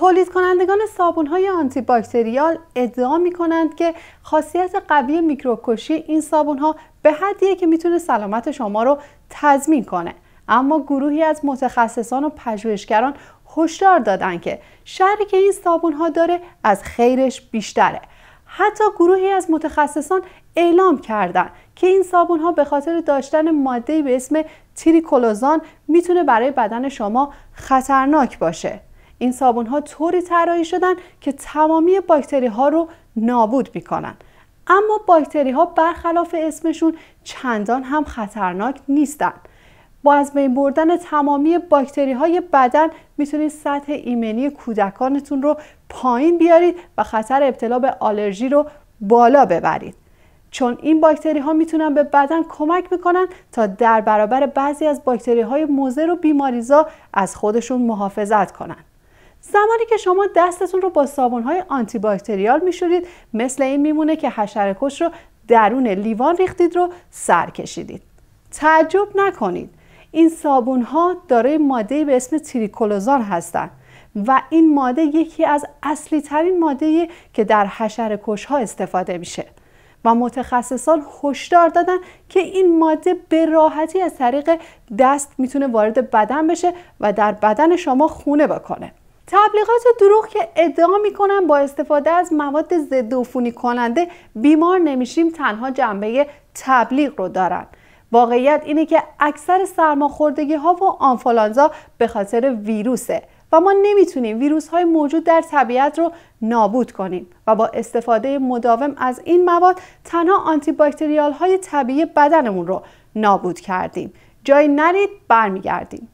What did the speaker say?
تولید کنندگان صابون های آنتی باکتریال ادعا می کنند که خاصیت قوی میکروکشی این صابون ها به حدیه که میتونه سلامت شما رو تضمین کنه اما گروهی از متخصصان و پژوهشگران هشدار دادن که شری که این صابون ها داره از خیرش بیشتره حتی گروهی از متخصصان اعلام کردند که این صابون ها به خاطر داشتن ماده به اسم تریکولوزان میتونه برای بدن شما خطرناک باشه این صابون ها طوری طراحی شدن که تمامی باکتری ها رو نابود میکنن اما باکتری ها برخلاف اسمشون چندان هم خطرناک نیستن با از بین بردن تمامی باکتری های بدن میتونید سطح ایمنی کودکانتون رو پایین بیارید و خطر ابتلا به آلرژی رو بالا ببرید چون این باکتری ها میتونن به بدن کمک میکنن تا در برابر بعضی از باکتری های موزر و بیماریزا از خودشون محافظت کنند. زمانی که شما دستتون رو با های آنتی باکتریال میشورید مثل این میمونه که حشر کش رو درون لیوان ریختید رو سر کشیدید تعجب نکنید این صابون ها دارای ماده به اسم تریکولوزان هستند و این ماده یکی از اصلی ترین ماده که در حشر کش ها استفاده میشه و متخصصان هشدار دادن که این ماده به راحتی از طریق دست میتونه وارد بدن بشه و در بدن شما خونه بکنه تبلیغات دروغ که ادعا میکنن با استفاده از مواد ضد عفونی کننده بیمار نمیشیم تنها جنبه تبلیغ رو دارن واقعیت اینه که اکثر سرماخوردگی ها و آنفولانزا به خاطر ویروسه و ما نمیتونیم ویروس های موجود در طبیعت رو نابود کنیم و با استفاده مداوم از این مواد تنها آنتی باکتریال های طبیعی بدنمون رو نابود کردیم جای نرید برمیگردیم